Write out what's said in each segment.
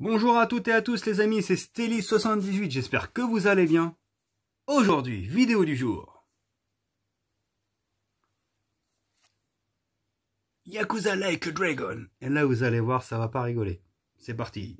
Bonjour à toutes et à tous les amis, c'est stelly 78 j'espère que vous allez bien. Aujourd'hui, vidéo du jour. Yakuza Like Dragon. Et là vous allez voir, ça va pas rigoler. C'est parti.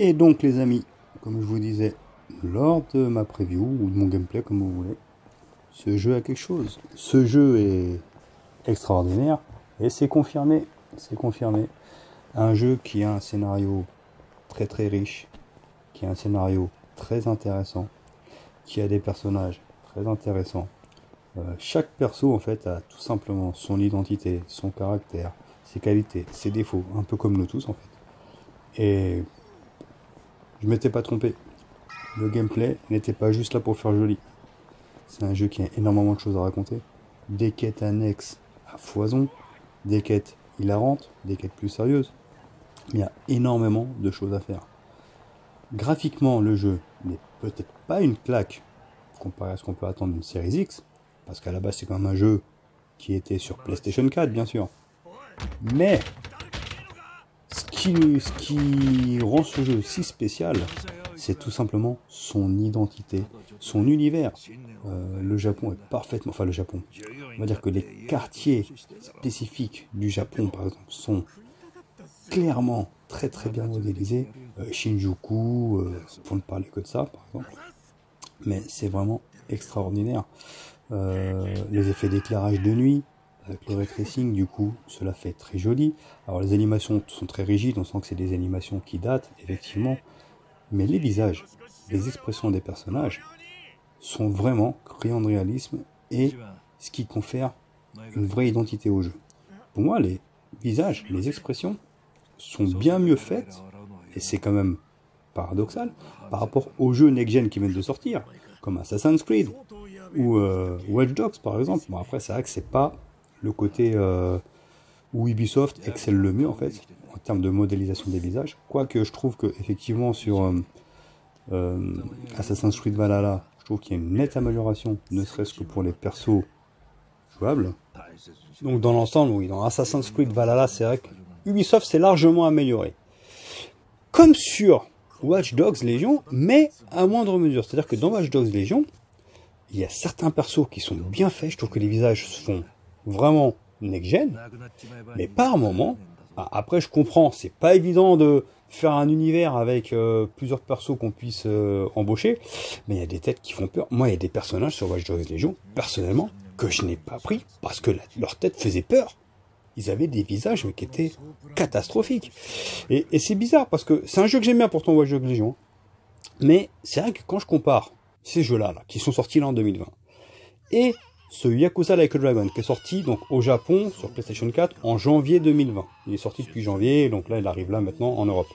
Et donc les amis, comme je vous disais lors de ma preview ou de mon gameplay comme vous voulez, ce jeu a quelque chose. Ce jeu est extraordinaire et c'est confirmé, c'est confirmé. Un jeu qui a un scénario très très riche, qui a un scénario très intéressant, qui a des personnages très intéressants. Euh, chaque perso en fait a tout simplement son identité, son caractère, ses qualités, ses défauts, un peu comme nous tous en fait. Et je m'étais pas trompé. Le gameplay n'était pas juste là pour faire joli. C'est un jeu qui a énormément de choses à raconter. Des quêtes annexes à foison, des quêtes hilarantes, des quêtes plus sérieuses. Il y a énormément de choses à faire. Graphiquement, le jeu n'est peut-être pas une claque comparé à ce qu'on peut attendre d'une série X, parce qu'à la base c'est quand même un jeu qui était sur PlayStation 4 bien sûr. Mais ce qui rend ce jeu si spécial, c'est tout simplement son identité, son univers. Euh, le Japon est parfaitement, enfin le Japon, on va dire que les quartiers spécifiques du Japon, par exemple, sont clairement très très bien modélisés. Euh, Shinjuku, euh, pour ne parler que de ça, par exemple. Mais c'est vraiment extraordinaire. les effets d'éclairage de nuit, avec le ray du coup, cela fait très joli. Alors, les animations sont très rigides, on sent que c'est des animations qui datent, effectivement. Mais les visages, les expressions des personnages sont vraiment criants de réalisme et ce qui confère une vraie identité au jeu. Pour moi, les visages, les expressions sont bien mieux faites, et c'est quand même paradoxal, par rapport aux jeux next-gen qui viennent de sortir, comme Assassin's Creed ou euh, Watch Dogs par exemple. Bon, après, c'est vrai que c'est pas le côté euh, où Ubisoft excelle le mieux en fait en termes de modélisation des visages. Quoique je trouve que effectivement sur euh, euh, Assassin's Creed Valhalla, je trouve qu'il y a une nette amélioration, ne serait-ce que pour les persos jouables. Donc dans l'ensemble, oui, dans Assassin's Creed Valhalla, c'est vrai que Ubisoft s'est largement amélioré. Comme sur Watch Dogs Légion, mais à moindre mesure. C'est-à-dire que dans Watch Dogs Légion, il y a certains persos qui sont bien faits. Je trouve que les visages se font vraiment next-gen, mais par moment, bah, après je comprends, c'est pas évident de faire un univers avec euh, plusieurs persos qu'on puisse euh, embaucher, mais il y a des têtes qui font peur. Moi, il y a des personnages sur Watch Dogs Legion, personnellement, que je n'ai pas pris parce que leurs leur tête faisait peur. Ils avaient des visages mais qui étaient catastrophiques. Et, c'est bizarre parce que c'est un jeu que j'aime bien pourtant Watch Dogs Legion, mais c'est vrai que quand je compare ces jeux-là, là, qui sont sortis là en 2020, et ce Yakuza Like a Dragon qui est sorti donc au Japon sur PlayStation 4 en janvier 2020. Il est sorti depuis janvier, donc là il arrive là maintenant en Europe.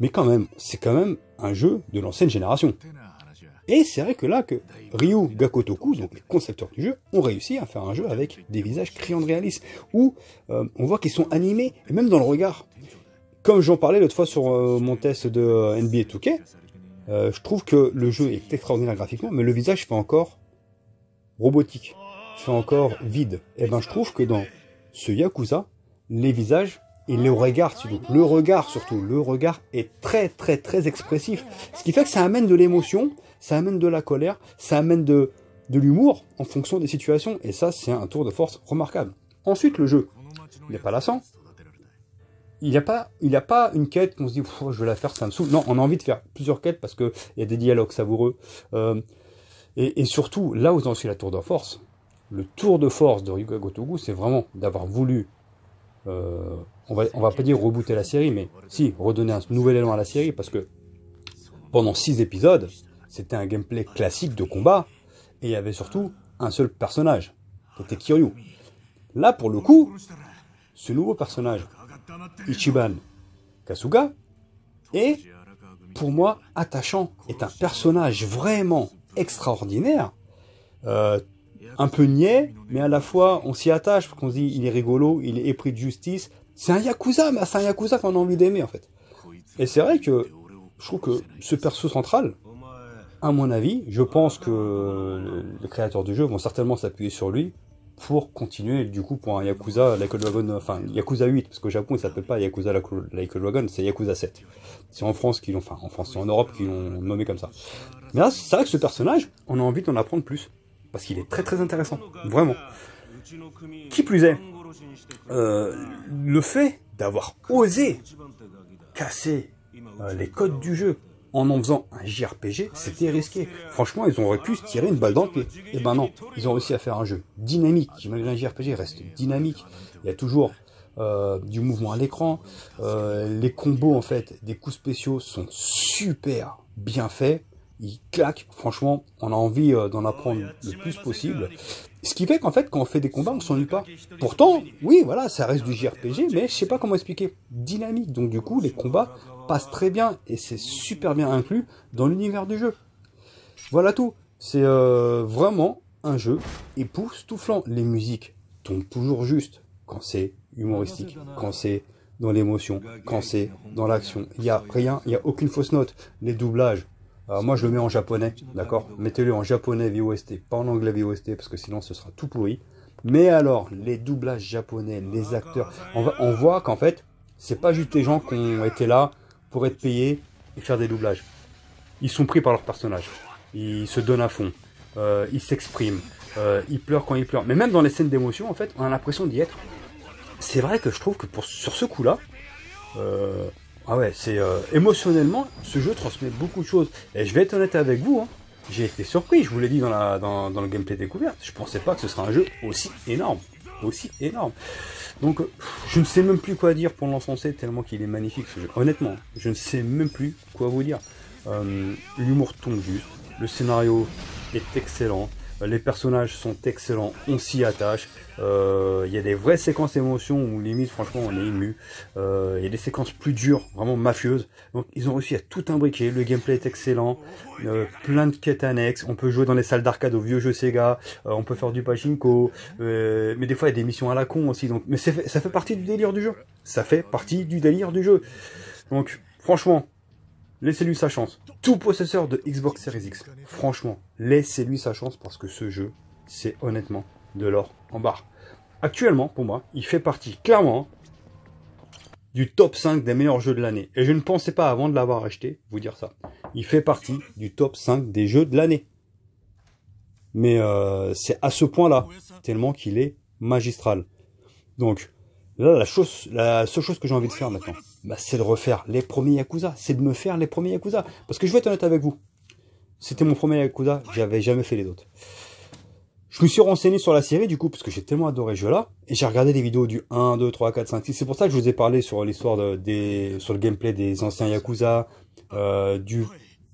Mais quand même, c'est quand même un jeu de l'ancienne génération. Et c'est vrai que là que Ryu Gakotoku, donc les concepteurs du jeu, ont réussi à faire un jeu avec des visages criants de réalisme, où euh, on voit qu'ils sont animés, et même dans le regard. Comme j'en parlais l'autre fois sur euh, mon test de NBA 2K, euh, je trouve que le jeu est extraordinaire graphiquement, mais le visage fait encore robotique, fait encore vide. Et eh ben je trouve que dans ce Yakuza, les visages et le regard le regard surtout, le regard est très très très expressif. Ce qui fait que ça amène de l'émotion, ça amène de la colère, ça amène de, de l'humour en fonction des situations. Et ça, c'est un tour de force remarquable. Ensuite, le jeu, il n'est pas lassant. Il n'y a pas, a pas une quête qu'on se dit, je vais la faire, ça me saoule. Non, on a envie de faire plusieurs quêtes parce que il y a des dialogues savoureux. Euh, et, surtout, là où en suis la tour de force, le tour de force de Ryuga Gotogu, c'est vraiment d'avoir voulu, euh, on va, on va pas dire rebooter la série, mais si, redonner un nouvel élan à la série, parce que pendant six épisodes, c'était un gameplay classique de combat, et il y avait surtout un seul personnage, qui était Kiryu. Là, pour le coup, ce nouveau personnage, Ichiban Kasuga, est, pour moi, attachant, est un personnage vraiment extraordinaire, euh, un peu niais, mais à la fois on s'y attache, parce qu'on se dit il est rigolo, il est épris de justice. C'est un Yakuza, mais c'est un Yakuza qu'on a envie d'aimer en fait. Et c'est vrai que je trouve que ce perso central, à mon avis, je pense que les créateurs du jeu vont certainement s'appuyer sur lui pour continuer du coup pour un Yakuza Like a enfin Yakuza 8, parce qu'au Japon il s'appelle pas Yakuza Like a Dragon, c'est Yakuza 7. C'est en France qu'ils l'ont, enfin en France, en Europe qu'ils l'ont nommé comme ça. Mais là, c'est vrai que ce personnage, on a envie d'en apprendre plus, parce qu'il est très très intéressant, vraiment. Qui plus est, euh, le fait d'avoir osé casser euh, les codes du jeu, en en faisant un JRPG, c'était risqué. Franchement, ils auraient pu se tirer une balle dans le pied. Et eh ben non, ils ont réussi à faire un jeu dynamique, qui malgré un JRPG reste dynamique. Il y a toujours euh, du mouvement à l'écran. Euh, les combos, en fait, des coups spéciaux sont super bien faits. Ils claquent. Franchement, on a envie euh, d'en apprendre le plus possible. Ce qui fait qu'en fait, quand on fait des combats, on s'ennuie pas. Pourtant, oui, voilà, ça reste du JRPG, mais je sais pas comment expliquer. Dynamique. Donc, du coup, les combats passe très bien et c'est super bien inclus dans l'univers du jeu. Voilà tout. C'est euh, vraiment un jeu époustouflant. Les musiques tombent toujours juste quand c'est humoristique, quand c'est dans l'émotion, quand c'est dans l'action. Il n'y a rien, il n'y a aucune fausse note. Les doublages, moi je le mets en japonais, d'accord Mettez-le en japonais VOST, pas en anglais VOST, parce que sinon ce sera tout pourri. Mais alors, les doublages japonais, les acteurs, on, on voit qu'en fait, c'est pas juste les gens qui ont été là pour être payé et faire des doublages. Ils sont pris par leur personnage. Ils se donnent à fond. Euh, ils s'expriment. Euh, ils pleurent quand ils pleurent. Mais même dans les scènes d'émotion, en fait, on a l'impression d'y être. C'est vrai que je trouve que pour, sur ce coup-là, euh, ah ouais, c'est émotionnellement, ce jeu transmet beaucoup de choses. Et je vais être honnête avec vous, hein. j'ai été surpris. Je vous l'ai dit dans, la, dans le gameplay découverte. Je pensais pas que ce serait un jeu aussi énorme aussi énorme. Donc, je ne sais même plus quoi dire pour l'encenser tellement qu'il est magnifique ce jeu. Honnêtement, je ne sais même plus quoi vous dire. Euh, l'humour tombe juste, le scénario est excellent, les personnages sont excellents, on s'y attache. Euh, il y a des vraies séquences émotions où limite, franchement, on est ému. Euh, il y a des séquences plus dures, vraiment mafieuses. Donc, ils ont réussi à tout imbriquer. Le gameplay est excellent. Euh, plein de quêtes annexes. On peut jouer dans les salles d'arcade au vieux jeux Sega. on peut faire du pachinko. mais des fois, il y a des missions à la con aussi. Donc, mais ça fait partie du délire du jeu. Ça fait partie du délire du jeu. Donc, franchement, Laissez-lui sa chance. Tout possesseur de Xbox Series X, franchement, laissez-lui sa chance parce que ce jeu, c'est honnêtement de l'or en barre. Actuellement, pour moi, il fait partie clairement du top 5 des meilleurs jeux de l'année. Et je ne pensais pas avant de l'avoir acheté vous dire ça. Il fait partie du top 5 des jeux de l'année. Mais euh, c'est à ce point-là, tellement qu'il est magistral. Donc, la, chose, la seule chose que j'ai envie de faire maintenant, bah, c'est de refaire les premiers Yakuza, c'est de me faire les premiers Yakuza. Parce que je vais être honnête avec vous, c'était mon premier Yakuza, j'avais jamais fait les autres. Je me suis renseigné sur la série du coup, parce que j'ai tellement adoré ce jeu-là, et j'ai regardé les vidéos du 1, 2, 3, 4, 5, 6. C'est pour ça que je vous ai parlé sur l'histoire des, sur le gameplay des anciens Yakuza, euh, du,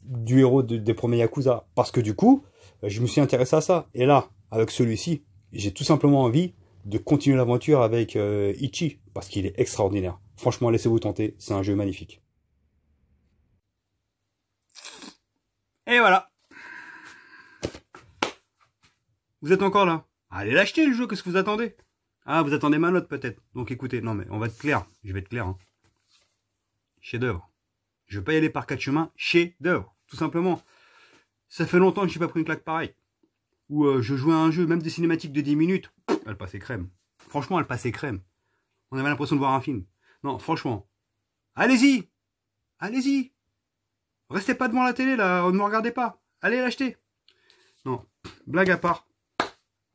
du héros des premiers Yakuza, parce que du coup, je me suis intéressé à ça. Et là, avec celui-ci, j'ai tout simplement envie de continuer l'aventure avec euh, Ichi, parce qu'il est extraordinaire. Franchement, laissez-vous tenter, c'est un jeu magnifique. Et voilà. Vous êtes encore là Allez l'acheter le jeu, qu'est-ce que vous attendez Ah, vous attendez ma note peut-être. Donc écoutez, non mais on va être clair, je vais être clair. Hein. Chef d'œuvre. Je vais pas y aller par quatre chemins, chef d'œuvre, tout simplement. Ça fait longtemps que je n'ai pas pris une claque pareille. Ou euh, je jouais à un jeu, même des cinématiques de 10 minutes, elle passait crème. Franchement, elle passait crème. On avait l'impression de voir un film. Non, franchement. Allez-y Allez-y Restez pas devant la télé, là, ne me regardez pas. Allez l'acheter Non, blague à part.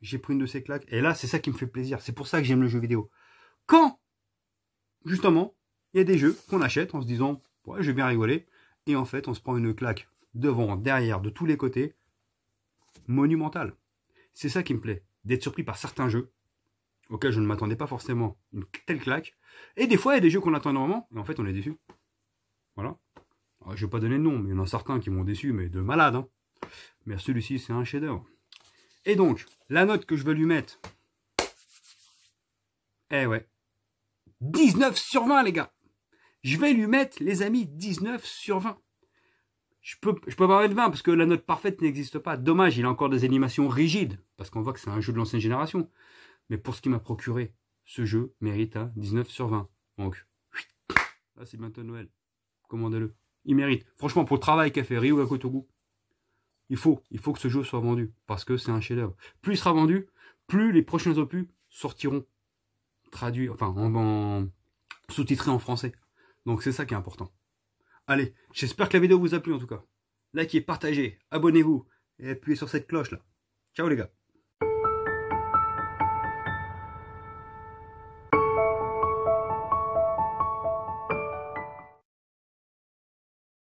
J'ai pris une de ces claques. Et là, c'est ça qui me fait plaisir. C'est pour ça que j'aime le jeu vidéo. Quand, justement, il y a des jeux qu'on achète en se disant, ouais, je vais bien rigoler. Et en fait, on se prend une claque devant, derrière, de tous les côtés. Monumentale. C'est ça qui me plaît. D'être surpris par certains jeux auquel je ne m'attendais pas forcément, une telle claque. Et des fois, il y a des jeux qu'on attend normalement et en fait, on est déçu. Voilà. je ne vais pas donner de nom, mais il y en a certains qui m'ont déçu, mais de malade. Hein. Mais celui-ci, c'est un chef-d'œuvre. Et donc, la note que je vais lui mettre. Eh ouais. 19 sur 20, les gars. Je vais lui mettre, les amis, 19 sur 20. Je peux, je peux pas mettre 20 parce que la note parfaite n'existe pas. Dommage, il a encore des animations rigides. Parce qu'on voit que c'est un jeu de l'ancienne génération. Mais pour ce qui m'a procuré, ce jeu mérite un 19 sur 20. Donc, là c'est bientôt Noël. Commandez-le. Il mérite. Franchement, pour le travail qu'a fait Ryu à il faut, il faut que ce jeu soit vendu. Parce que c'est un chef-d'œuvre. Plus il sera vendu, plus les prochains opus sortiront traduits, enfin, sous-titrés en français. Donc c'est ça qui est important. Allez, j'espère que la vidéo vous a plu en tout cas. Likez, partagez, abonnez-vous et appuyez sur cette cloche là. Ciao les gars